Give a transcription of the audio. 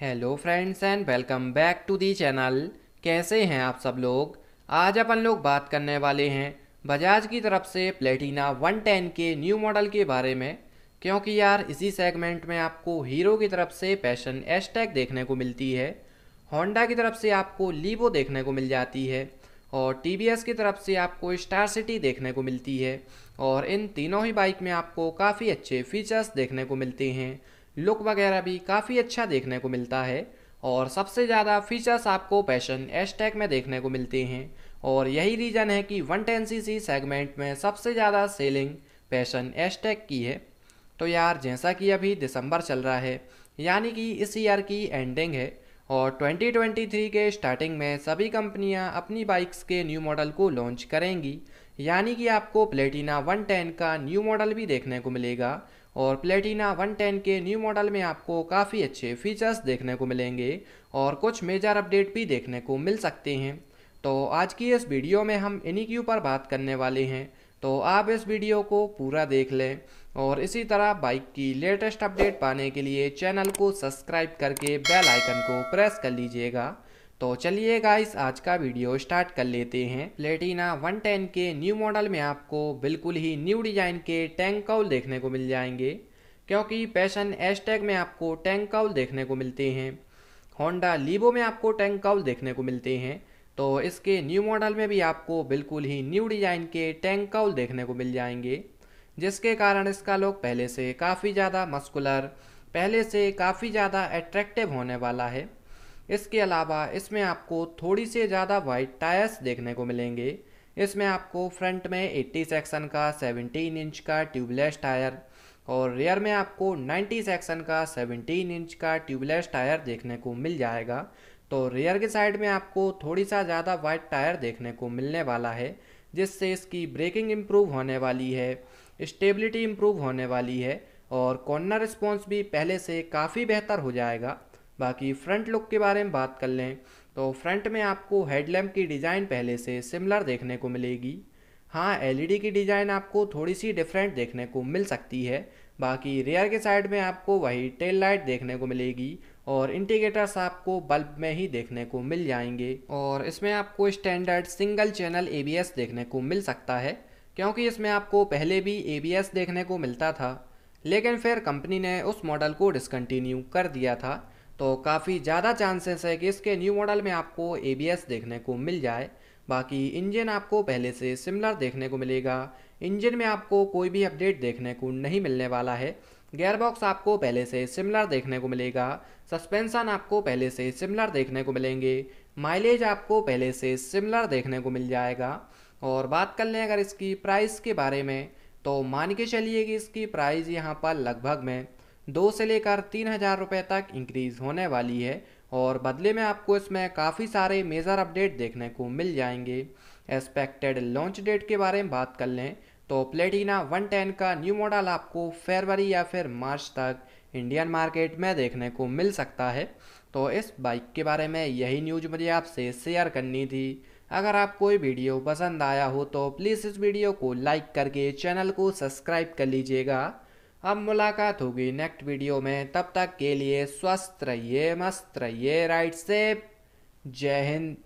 hello friends and welcome back to the channel कैसे हैं आप सब लोग आज अपन लोग बात करने वाले हैं बजाज की तरफ से प्लेटिना 110 के न्यू मॉडल के बारे में क्योंकि यार इसी सेगमेंट में आपको हीरो की तरफ से पैशन एशटैग देखने को मिलती है होंडा की तरफ से आपको लीवो देखने को मिल जाती है और टी की तरफ से आपको स्टार सिटी देखने को मिलती है और इन तीनों ही बाइक में आपको काफ़ी अच्छे फीचर्स देखने को मिलते हैं लुक वगैरह भी काफ़ी अच्छा देखने को मिलता है और सबसे ज़्यादा फीचर्स आपको पैशन एशटैग में देखने को मिलते हैं और यही रीज़न है कि वन टेन सेगमेंट में सबसे ज़्यादा सेलिंग पैशन एशटैग की है तो यार जैसा कि अभी दिसंबर चल रहा है यानी कि इस ईयर की एंडिंग है और 2023 के स्टार्टिंग में सभी कंपनियां अपनी बाइक्स के न्यू मॉडल को लॉन्च करेंगी यानी कि आपको प्लेटिना 110 का न्यू मॉडल भी देखने को मिलेगा और प्लेटिना 110 के न्यू मॉडल में आपको काफ़ी अच्छे फीचर्स देखने को मिलेंगे और कुछ मेजर अपडेट भी देखने को मिल सकते हैं तो आज की इस वीडियो में हम इन्हीं के ऊपर बात करने वाले हैं तो आप इस वीडियो को पूरा देख लें और इसी तरह बाइक की लेटेस्ट अपडेट पाने के लिए चैनल को सब्सक्राइब करके बेल आइकन को प्रेस कर लीजिएगा तो चलिए गाइस आज का वीडियो स्टार्ट कर लेते हैं प्लेटिना 110 के न्यू मॉडल में आपको बिल्कुल ही न्यू डिजाइन के टैंक काउल देखने को मिल जाएंगे क्योंकि पैशन एशटैग में आपको टैंक काउल देखने को मिलते हैं होंडा लीबो में आपको टैंक काउल देखने को मिलते हैं तो इसके न्यू मॉडल में भी आपको बिल्कुल ही न्यू डिजाइन के टैंक काउल देखने को मिल जाएंगे जिसके कारण इसका लुक पहले से काफ़ी ज़्यादा मस्कुलर पहले से काफ़ी ज़्यादा एट्रैक्टिव होने वाला है इसके अलावा इसमें आपको थोड़ी से ज़्यादा वाइट टायर्स देखने को मिलेंगे इसमें आपको फ्रंट में 80 सेक्शन का 17 इंच का ट्यूबलेस टायर और रेयर में आपको 90 सेक्शन का 17 इंच का ट्यूबलेस टायर देखने को मिल जाएगा तो रेयर के साइड में आपको थोड़ी सा ज़्यादा वाइट टायर देखने को मिलने वाला है जिससे इसकी ब्रेकिंग इम्प्रूव होने वाली है स्टेबिलिटी इम्प्रूव होने वाली है और कॉर्नर रिस्पॉन्स भी पहले से काफ़ी बेहतर हो जाएगा बाकी फ्रंट लुक के बारे में बात कर लें तो फ्रंट में आपको हेडलैम्प की डिज़ाइन पहले से सिमिलर देखने को मिलेगी हाँ एलईडी e की डिज़ाइन आपको थोड़ी सी डिफरेंट देखने को मिल सकती है बाकी रेयर के साइड में आपको वही टेल लाइट देखने को मिलेगी और इंडिकेटर्स आपको बल्ब में ही देखने को मिल जाएंगे और इसमें आपको स्टैंडर्ड सिंगल चैनल ए देखने को मिल सकता है क्योंकि इसमें आपको पहले भी ए देखने को मिलता था लेकिन फिर कंपनी ने उस मॉडल को डिसकंटिन्यू कर दिया था तो काफ़ी ज़्यादा चांसेस है कि इसके न्यू मॉडल में आपको ए देखने को मिल जाए बाकी इंजन आपको पहले से सिमिलर देखने को मिलेगा इंजन में आपको कोई भी अपडेट देखने को नहीं मिलने वाला है गेयरबॉक्स आपको पहले से सिमिलर देखने को मिलेगा सस्पेंशन आपको पहले से सिमिलर देखने को मिलेंगे माइलेज आपको पहले से सिमिलर देखने को मिल जाएगा और बात कर लें अगर इसकी प्राइस के बारे में तो मान के चलिए कि इसकी प्राइस यहाँ पर लगभग में दो से लेकर तीन हज़ार रुपये तक इंक्रीज़ होने वाली है और बदले में आपको इसमें काफ़ी सारे मेजर अपडेट देखने को मिल जाएंगे एक्सपेक्टेड लॉन्च डेट के बारे में बात कर लें तो प्लेटिना टेन का न्यू मॉडल आपको फरवरी या फिर मार्च तक इंडियन मार्केट में देखने को मिल सकता है तो इस बाइक के बारे में यही न्यूज़ मुझे आपसे शेयर करनी थी अगर आपको ये वीडियो पसंद आया हो तो प्लीज़ इस वीडियो को लाइक करके चैनल को सब्सक्राइब कर लीजिएगा अब मुलाकात होगी नेक्स्ट वीडियो में तब तक के लिए स्वस्थ रहिए मस्त रहिए राइट से जय हिंद